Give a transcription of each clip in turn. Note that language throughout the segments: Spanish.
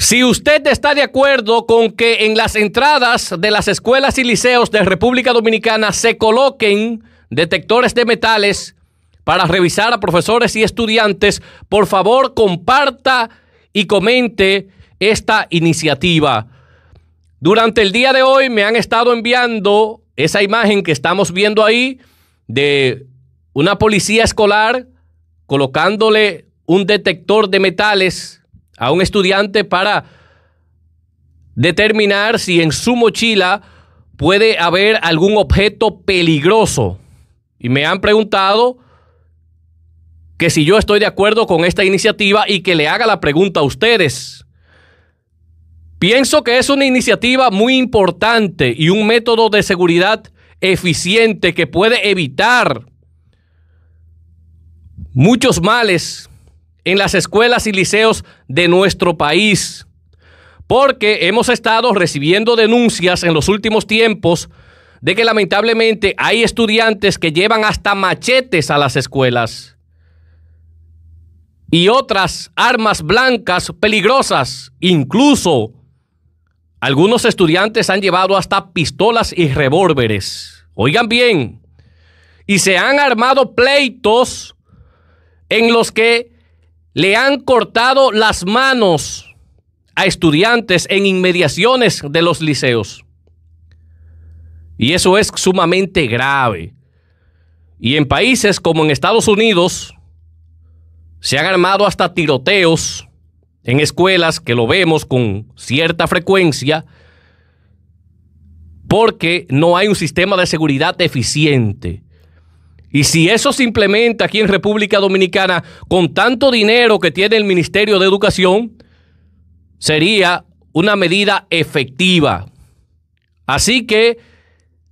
Si usted está de acuerdo con que en las entradas de las escuelas y liceos de República Dominicana se coloquen detectores de metales para revisar a profesores y estudiantes, por favor comparta y comente esta iniciativa. Durante el día de hoy me han estado enviando esa imagen que estamos viendo ahí de una policía escolar colocándole un detector de metales a un estudiante para determinar si en su mochila puede haber algún objeto peligroso. Y me han preguntado que si yo estoy de acuerdo con esta iniciativa y que le haga la pregunta a ustedes. Pienso que es una iniciativa muy importante y un método de seguridad eficiente que puede evitar muchos males en las escuelas y liceos de nuestro país, porque hemos estado recibiendo denuncias en los últimos tiempos de que lamentablemente hay estudiantes que llevan hasta machetes a las escuelas y otras armas blancas peligrosas, incluso algunos estudiantes han llevado hasta pistolas y revólveres. Oigan bien, y se han armado pleitos en los que le han cortado las manos a estudiantes en inmediaciones de los liceos. Y eso es sumamente grave. Y en países como en Estados Unidos, se han armado hasta tiroteos en escuelas, que lo vemos con cierta frecuencia, porque no hay un sistema de seguridad eficiente. Y si eso se implementa aquí en República Dominicana con tanto dinero que tiene el Ministerio de Educación, sería una medida efectiva. Así que,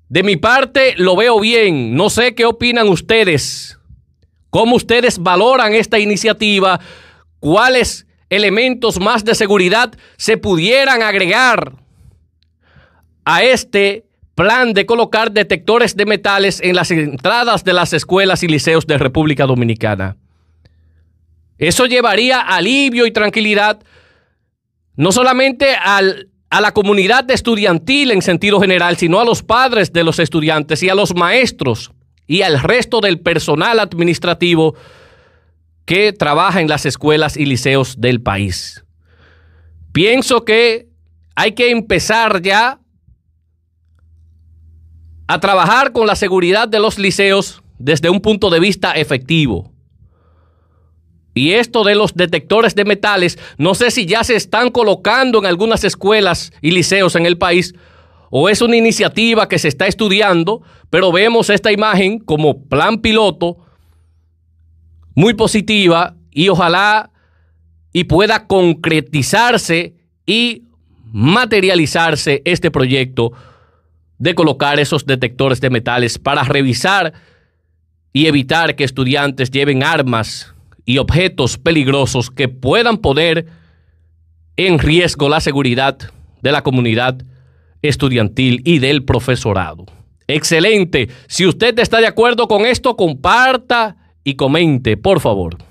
de mi parte, lo veo bien. No sé qué opinan ustedes, cómo ustedes valoran esta iniciativa, cuáles elementos más de seguridad se pudieran agregar a este plan de colocar detectores de metales en las entradas de las escuelas y liceos de República Dominicana. Eso llevaría alivio y tranquilidad no solamente a la comunidad estudiantil en sentido general, sino a los padres de los estudiantes y a los maestros y al resto del personal administrativo que trabaja en las escuelas y liceos del país. Pienso que hay que empezar ya a trabajar con la seguridad de los liceos desde un punto de vista efectivo. Y esto de los detectores de metales, no sé si ya se están colocando en algunas escuelas y liceos en el país, o es una iniciativa que se está estudiando, pero vemos esta imagen como plan piloto muy positiva y ojalá y pueda concretizarse y materializarse este proyecto de colocar esos detectores de metales para revisar y evitar que estudiantes lleven armas y objetos peligrosos que puedan poner en riesgo la seguridad de la comunidad estudiantil y del profesorado. Excelente. Si usted está de acuerdo con esto, comparta y comente, por favor.